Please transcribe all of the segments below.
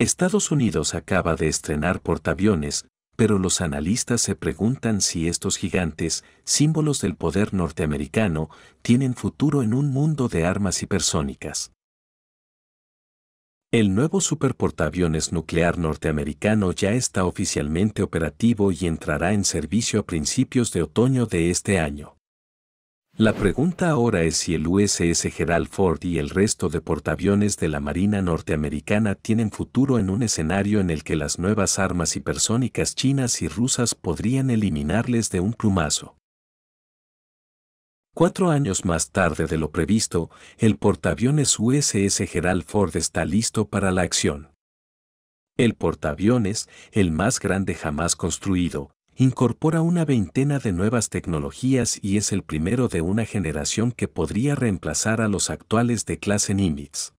Estados Unidos acaba de estrenar portaaviones, pero los analistas se preguntan si estos gigantes, símbolos del poder norteamericano, tienen futuro en un mundo de armas hipersónicas. El nuevo superportaaviones nuclear norteamericano ya está oficialmente operativo y entrará en servicio a principios de otoño de este año. La pregunta ahora es si el USS Gerald Ford y el resto de portaaviones de la Marina norteamericana tienen futuro en un escenario en el que las nuevas armas hipersónicas chinas y rusas podrían eliminarles de un plumazo. Cuatro años más tarde de lo previsto, el portaaviones USS Gerald Ford está listo para la acción. El portaaviones, el más grande jamás construido, incorpora una veintena de nuevas tecnologías y es el primero de una generación que podría reemplazar a los actuales de clase Nimitz.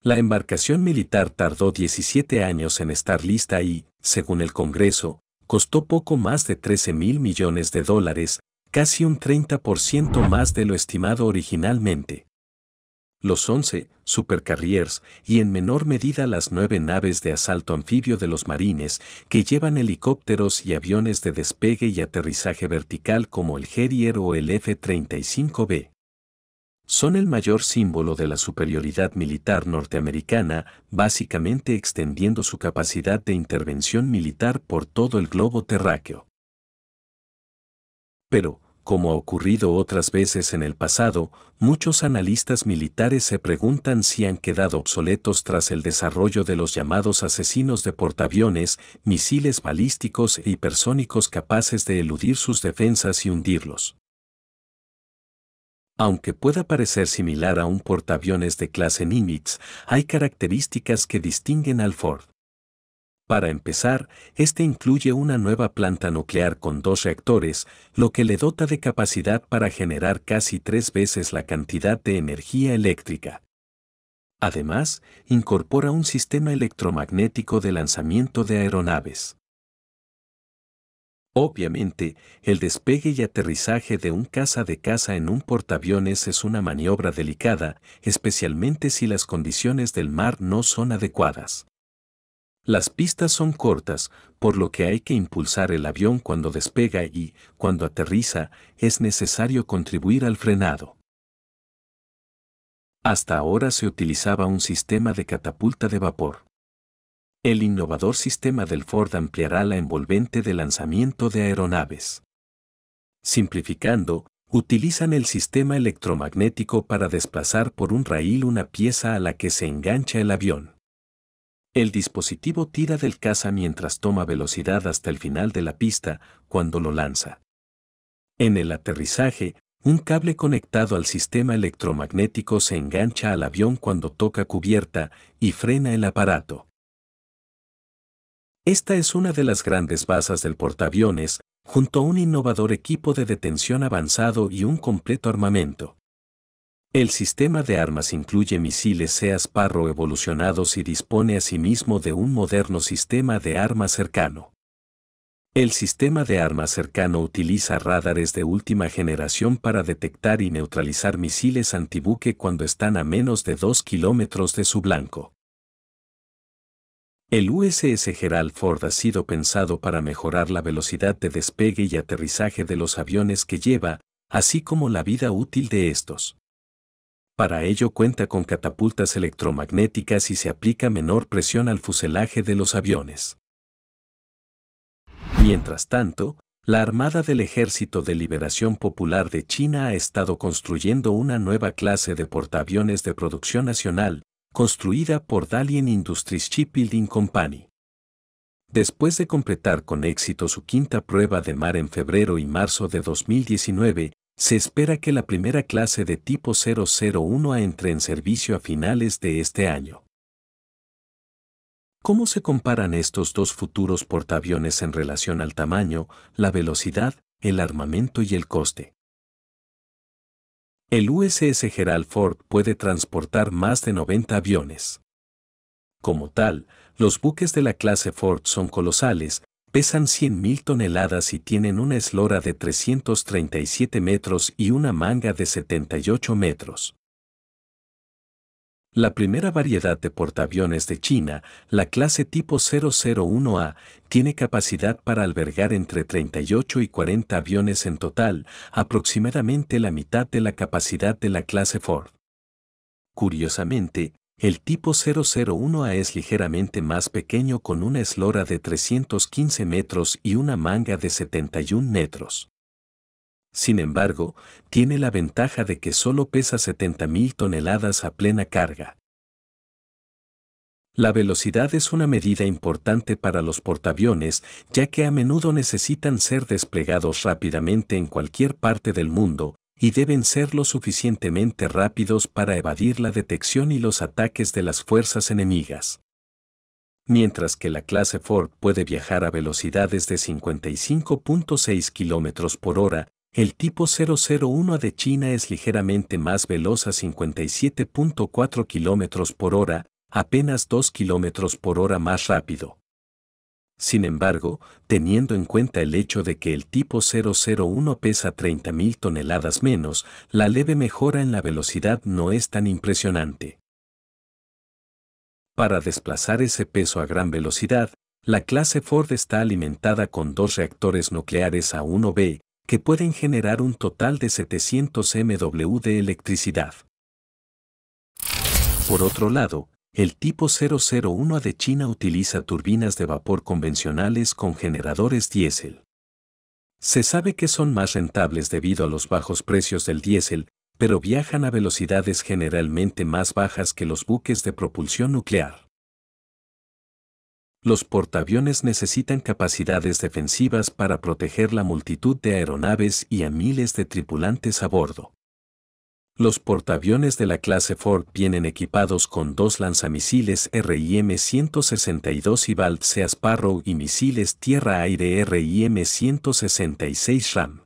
La embarcación militar tardó 17 años en estar lista y, según el Congreso, costó poco más de 13 mil millones de dólares, casi un 30% más de lo estimado originalmente los 11 supercarriers y en menor medida las nueve naves de asalto anfibio de los marines que llevan helicópteros y aviones de despegue y aterrizaje vertical como el Harrier o el F-35B. Son el mayor símbolo de la superioridad militar norteamericana, básicamente extendiendo su capacidad de intervención militar por todo el globo terráqueo. Pero, como ha ocurrido otras veces en el pasado, muchos analistas militares se preguntan si han quedado obsoletos tras el desarrollo de los llamados asesinos de portaaviones, misiles balísticos e hipersónicos capaces de eludir sus defensas y hundirlos. Aunque pueda parecer similar a un portaaviones de clase Nimitz, hay características que distinguen al Ford. Para empezar, este incluye una nueva planta nuclear con dos reactores, lo que le dota de capacidad para generar casi tres veces la cantidad de energía eléctrica. Además, incorpora un sistema electromagnético de lanzamiento de aeronaves. Obviamente, el despegue y aterrizaje de un caza de caza en un portaaviones es una maniobra delicada, especialmente si las condiciones del mar no son adecuadas. Las pistas son cortas, por lo que hay que impulsar el avión cuando despega y, cuando aterriza, es necesario contribuir al frenado. Hasta ahora se utilizaba un sistema de catapulta de vapor. El innovador sistema del Ford ampliará la envolvente de lanzamiento de aeronaves. Simplificando, utilizan el sistema electromagnético para desplazar por un raíl una pieza a la que se engancha el avión. El dispositivo tira del caza mientras toma velocidad hasta el final de la pista cuando lo lanza. En el aterrizaje, un cable conectado al sistema electromagnético se engancha al avión cuando toca cubierta y frena el aparato. Esta es una de las grandes basas del portaaviones, junto a un innovador equipo de detención avanzado y un completo armamento. El sistema de armas incluye misiles Seas Parro evolucionados y dispone asimismo de un moderno sistema de armas cercano. El sistema de armas cercano utiliza radares de última generación para detectar y neutralizar misiles antibuque cuando están a menos de 2 kilómetros de su blanco. El USS Gerald Ford ha sido pensado para mejorar la velocidad de despegue y aterrizaje de los aviones que lleva, así como la vida útil de estos. Para ello cuenta con catapultas electromagnéticas y se aplica menor presión al fuselaje de los aviones. Mientras tanto, la Armada del Ejército de Liberación Popular de China ha estado construyendo una nueva clase de portaaviones de producción nacional, construida por Dalian Industries Shipbuilding Company. Después de completar con éxito su quinta prueba de mar en febrero y marzo de 2019, se espera que la primera clase de tipo 001 entre en servicio a finales de este año. ¿Cómo se comparan estos dos futuros portaaviones en relación al tamaño, la velocidad, el armamento y el coste? El USS Gerald Ford puede transportar más de 90 aviones. Como tal, los buques de la clase Ford son colosales, pesan 100.000 toneladas y tienen una eslora de 337 metros y una manga de 78 metros. La primera variedad de portaaviones de China, la clase tipo 001A, tiene capacidad para albergar entre 38 y 40 aviones en total, aproximadamente la mitad de la capacidad de la clase Ford. Curiosamente, el tipo 001A es ligeramente más pequeño con una eslora de 315 metros y una manga de 71 metros. Sin embargo, tiene la ventaja de que solo pesa 70.000 toneladas a plena carga. La velocidad es una medida importante para los portaaviones, ya que a menudo necesitan ser desplegados rápidamente en cualquier parte del mundo, y deben ser lo suficientemente rápidos para evadir la detección y los ataques de las fuerzas enemigas. Mientras que la clase Ford puede viajar a velocidades de 55.6 km por hora, el tipo 001A de China es ligeramente más veloz a 57.4 km por hora, apenas 2 km por hora más rápido. Sin embargo, teniendo en cuenta el hecho de que el tipo 001 pesa 30.000 toneladas menos, la leve mejora en la velocidad no es tan impresionante. Para desplazar ese peso a gran velocidad, la clase Ford está alimentada con dos reactores nucleares A1B, que pueden generar un total de 700 MW de electricidad. Por otro lado, el tipo 001A de China utiliza turbinas de vapor convencionales con generadores diésel. Se sabe que son más rentables debido a los bajos precios del diésel, pero viajan a velocidades generalmente más bajas que los buques de propulsión nuclear. Los portaaviones necesitan capacidades defensivas para proteger la multitud de aeronaves y a miles de tripulantes a bordo. Los portaaviones de la clase Ford vienen equipados con dos lanzamisiles RIM-162 y Seasparrow Sparrow y misiles tierra-aire RIM-166 RAM.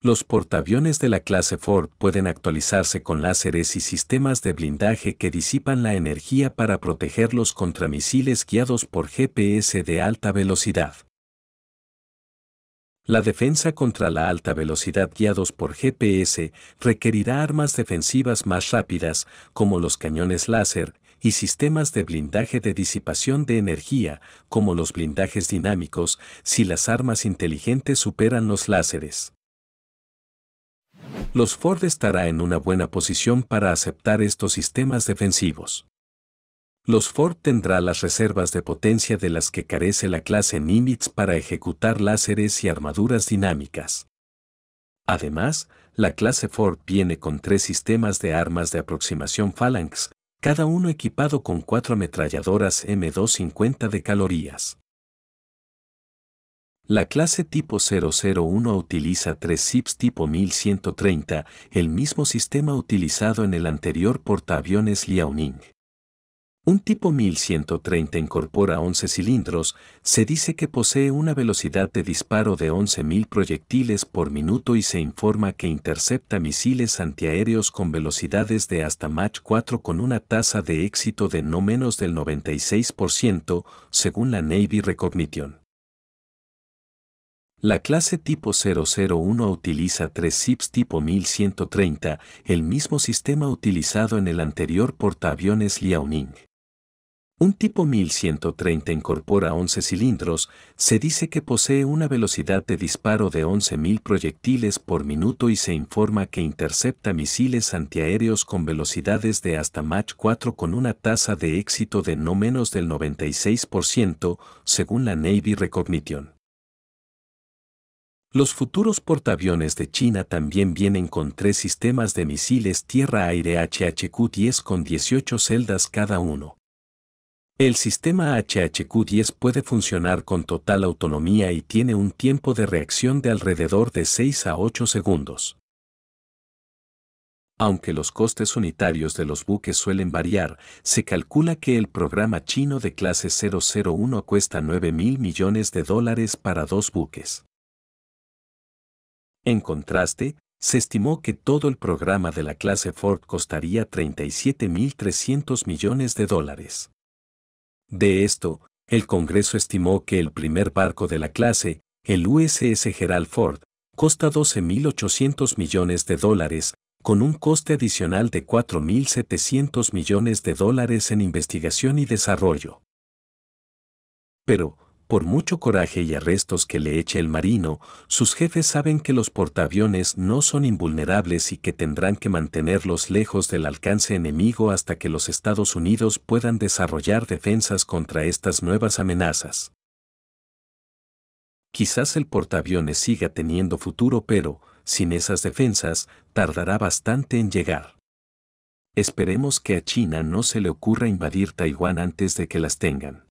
Los portaaviones de la clase Ford pueden actualizarse con láseres y sistemas de blindaje que disipan la energía para protegerlos contra misiles guiados por GPS de alta velocidad. La defensa contra la alta velocidad guiados por GPS requerirá armas defensivas más rápidas, como los cañones láser, y sistemas de blindaje de disipación de energía, como los blindajes dinámicos, si las armas inteligentes superan los láseres. Los Ford estará en una buena posición para aceptar estos sistemas defensivos los Ford tendrá las reservas de potencia de las que carece la clase Nimitz para ejecutar láseres y armaduras dinámicas. Además, la clase Ford viene con tres sistemas de armas de aproximación Phalanx, cada uno equipado con cuatro ametralladoras M250 de calorías. La clase tipo 001 utiliza tres SIPs tipo 1130, el mismo sistema utilizado en el anterior portaaviones Liaoning. Un tipo 1130 incorpora 11 cilindros, se dice que posee una velocidad de disparo de 11.000 proyectiles por minuto y se informa que intercepta misiles antiaéreos con velocidades de hasta Mach 4 con una tasa de éxito de no menos del 96%, según la Navy Recognition. La clase tipo 001 utiliza tres SIPs tipo 1130, el mismo sistema utilizado en el anterior portaaviones Liaoning. Un tipo 1130 incorpora 11 cilindros, se dice que posee una velocidad de disparo de 11.000 proyectiles por minuto y se informa que intercepta misiles antiaéreos con velocidades de hasta Mach 4 con una tasa de éxito de no menos del 96%, según la Navy Recognition. Los futuros portaaviones de China también vienen con tres sistemas de misiles tierra-aire HHQ-10 con 18 celdas cada uno. El sistema HHQ10 puede funcionar con total autonomía y tiene un tiempo de reacción de alrededor de 6 a 8 segundos. Aunque los costes unitarios de los buques suelen variar, se calcula que el programa chino de clase 001 cuesta 9 mil millones de dólares para dos buques. En contraste, se estimó que todo el programa de la clase Ford costaría 37.300 millones de dólares. De esto, el Congreso estimó que el primer barco de la clase, el USS Gerald Ford, costa 12.800 millones de dólares, con un coste adicional de 4.700 millones de dólares en investigación y desarrollo. Pero, por mucho coraje y arrestos que le eche el marino, sus jefes saben que los portaaviones no son invulnerables y que tendrán que mantenerlos lejos del alcance enemigo hasta que los Estados Unidos puedan desarrollar defensas contra estas nuevas amenazas. Quizás el portaaviones siga teniendo futuro, pero, sin esas defensas, tardará bastante en llegar. Esperemos que a China no se le ocurra invadir Taiwán antes de que las tengan.